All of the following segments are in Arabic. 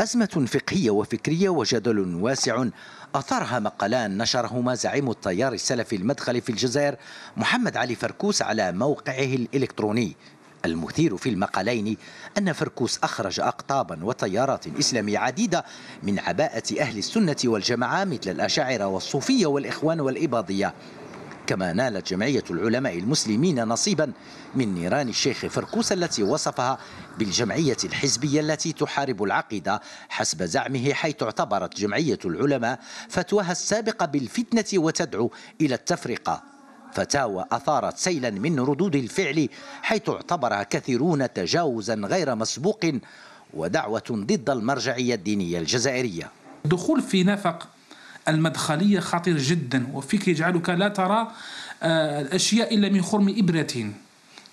أزمة فقهية وفكرية وجدل واسع أثارها مقالان نشرهما زعيم التيار السلفي المدخلي في الجزائر محمد علي فركوس على موقعه الإلكتروني المثير في المقالين أن فركوس أخرج أقطابا وتيارات إسلامية عديدة من عباءة أهل السنة والجماعة مثل الأشاعرة والصوفية والإخوان والإباضية كما نالت جمعية العلماء المسلمين نصيبا من نيران الشيخ فركوس التي وصفها بالجمعية الحزبية التي تحارب العقيدة حسب زعمه حيث اعتبرت جمعية العلماء فتواها السابقة بالفتنة وتدعو إلى التفرقة فتاوى أثارت سيلا من ردود الفعل حيث اعتبرها كثيرون تجاوزا غير مسبوق ودعوة ضد المرجعية الدينية الجزائرية دخول في نفق المدخلية خطير جدا وفيك يجعلك لا ترى آه، الأشياء إلا من خرم إبرة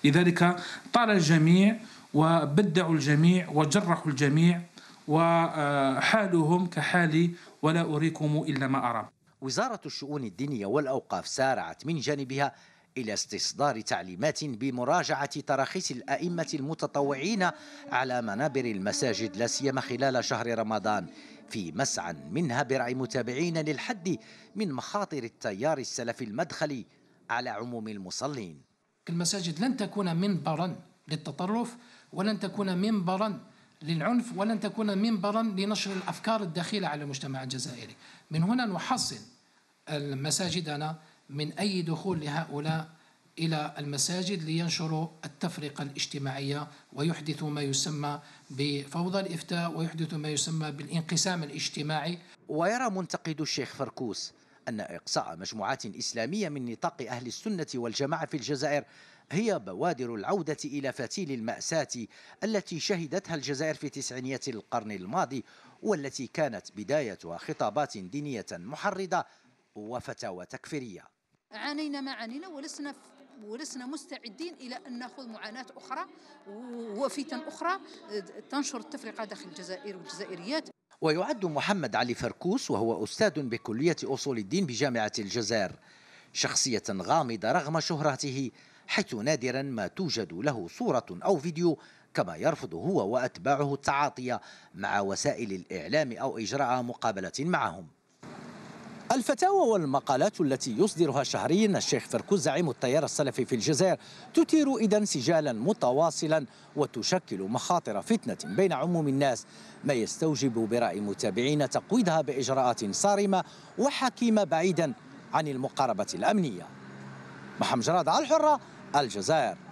لذلك طال الجميع وبدعوا الجميع وجرحوا الجميع وحالهم كحالي ولا أريكم إلا ما أرى وزارة الشؤون الدينية والأوقاف سارعت من جانبها إلى استصدار تعليمات بمراجعة تراخيص الأئمة المتطوعين على منابر المساجد لا سيما خلال شهر رمضان في مسعى منها برع متابعين للحد من مخاطر التيار السلفي المدخلي على عموم المصلين المساجد لن تكون منبرا للتطرف ولن تكون منبرا للعنف ولن تكون منبرا لنشر الافكار الدخيله على المجتمع الجزائري من هنا نحصن مساجدنا من أي دخول لهؤلاء إلى المساجد لينشروا التفرقة الاجتماعية ويحدثوا ما يسمى بفوضى الإفتاء ويحدثوا ما يسمى بالانقسام الاجتماعي ويرى منتقد الشيخ فركوس أن إقصاء مجموعات إسلامية من نطاق أهل السنة والجماعة في الجزائر هي بوادر العودة إلى فتيل المأساة التي شهدتها الجزائر في تسعينيات القرن الماضي والتي كانت بدايتها خطابات دينية محرضة وفتاوى تكفيرية عانينا ما عانينا ولسنا ولسنا مستعدين إلى أن نأخذ معاناة أخرى وفتن أخرى آه، تنشر التفرقة داخل الجزائر والجزائريات ويعد محمد علي فركوس وهو أستاذ بكلية أصول الدين بجامعة الجزائر شخصية غامضة رغم شهرته حيث نادرا ما توجد له صورة أو فيديو كما يرفض هو وأتباعه التعاطي مع وسائل الإعلام أو إجراء مقابلة معهم الفتاوى والمقالات التي يصدرها شهريا الشيخ فركوز زعيم التيار السلفي في الجزائر تثير إذا سجالا متواصلا وتشكل مخاطر فتنة بين عموم الناس ما يستوجب برأي متابعين تقويضها بإجراءات صارمة وحكيمة بعيدا عن المقاربة الأمنية محمد جراد على الحرة الجزائر